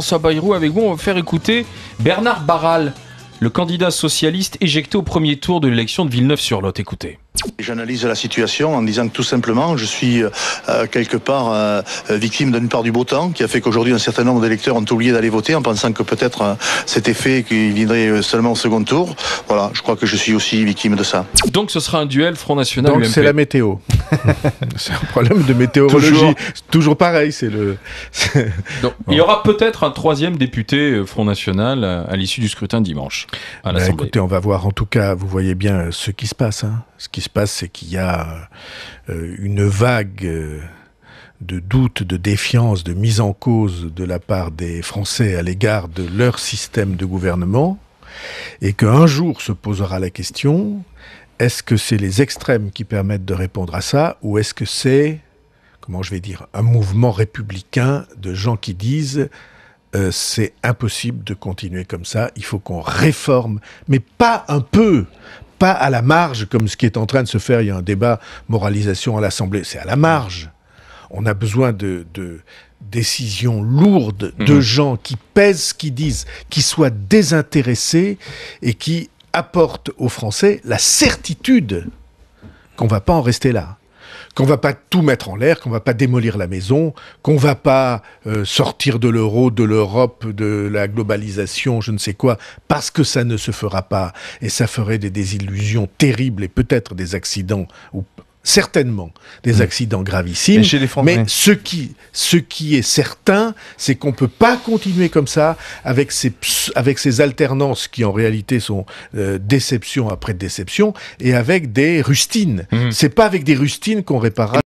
François Bayrou avec vous, on va faire écouter Bernard Barral, le candidat socialiste éjecté au premier tour de l'élection de Villeneuve-sur-Lot. Écoutez. J'analyse la situation en disant que tout simplement, je suis euh, euh, quelque part euh, victime d'une part du beau temps qui a fait qu'aujourd'hui un certain nombre d'électeurs ont oublié d'aller voter en pensant que peut-être c'était fait qu'il viendrait seulement au second tour. Voilà, je crois que je suis aussi victime de ça. Donc ce sera un duel Front National. Donc c'est la météo. c'est un problème de météorologie. Toujours, Toujours pareil, c'est le. Il y aura peut-être un troisième député euh, Front National euh, à l'issue du scrutin dimanche. Bah, écoutez, on va voir. En tout cas, vous voyez bien euh, ce qui se passe. Hein. Ce qui se passe, c'est qu'il y a une vague. de doute, de défiance, de mise en cause de la part des Français à l'égard de leur système de gouvernement, et qu'un jour se posera la question est-ce que c'est les extrêmes qui permettent de répondre à ça ou est-ce que c'est, comment je vais dire, un mouvement républicain de gens qui disent euh, c'est impossible de continuer comme ça, il faut qu'on réforme, mais pas un peu, pas à la marge comme ce qui est en train de se faire, il y a un débat moralisation à l'Assemblée, c'est à la marge. On a besoin de, décisions lourdes de mmh. gens qui pèsent ce qu'ils disent, qui soient désintéressés et qui apporte aux Français la certitude qu'on va pas en rester là, qu'on va pas tout mettre en l'air, qu'on va pas démolir la maison, qu'on va pas euh, sortir de l'euro, de l'Europe, de la globalisation, je ne sais quoi, parce que ça ne se fera pas et ça ferait des désillusions terribles et peut-être des accidents ou certainement des mm. accidents gravissimes. mais ce qui, ce qui est certain, c'est qu'on ne peut pas continuer comme ça avec ces, avec ces alternances qui en réalité sont euh, déception après déception et avec des rustines. Mm. C'est pas avec des rustines qu'on réparera.